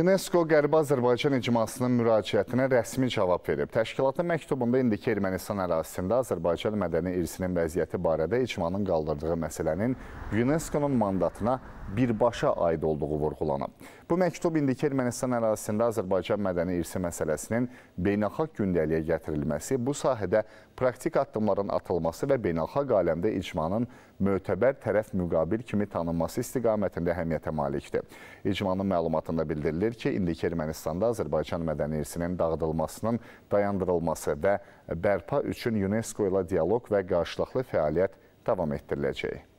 UNESCO Qərbi Azərbaycan icmasının müraciətinə rəsmi cavab verib. Təşkilatın məktubunda indiki Ermənistan ərazisində Azərbaycan mədəni irsinin vəziyyəti barədə icmanın qaldırdığı məsələnin UNESCO-nun mandatına birbaşa aid olduğu vurğulanıb. Bu məktub indiki Ermənistan ərazisində Azərbaycan mədəni irsi məsələsinin beynəlxalq gündəliyə gətirilməsi, bu sahədə praktik addımların atılması və beynəlxalq aləmdə icmanın mötəbər tərəf müqabil kimi tanınması istiqamətində əhəmiyyətə malikdir. İcmanın məlumatında bildirilir bildirilir ki, indiki Ermənistanda Azərbaycan mədəni irsinin dağıdılmasının dayandırılması və bərpa üçün UNESCO ilə dialoq və qarşılıqlı fəaliyyət davam etdiriləcək.